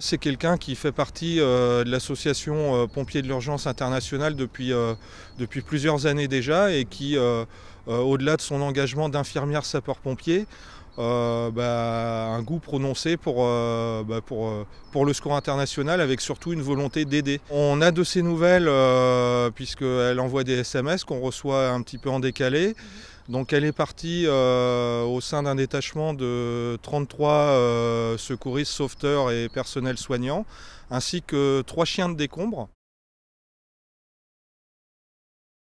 C'est quelqu'un qui fait partie euh, de l'association euh, Pompiers de l'urgence internationale depuis, euh, depuis plusieurs années déjà et qui, au-delà de son engagement d'infirmière sapeur-pompier, bah, a un goût prononcé pour, bah, pour, pour, le secours international avec surtout une volonté d'aider. On a de ses nouvelles puisqu'elle envoie des SMS qu'on reçoit un petit peu en décalé. Mhm. Donc elle est partie euh, au sein d'un détachement de 33 euh, secouristes, sauveteurs et personnels soignants, ainsi que trois chiens de décombres.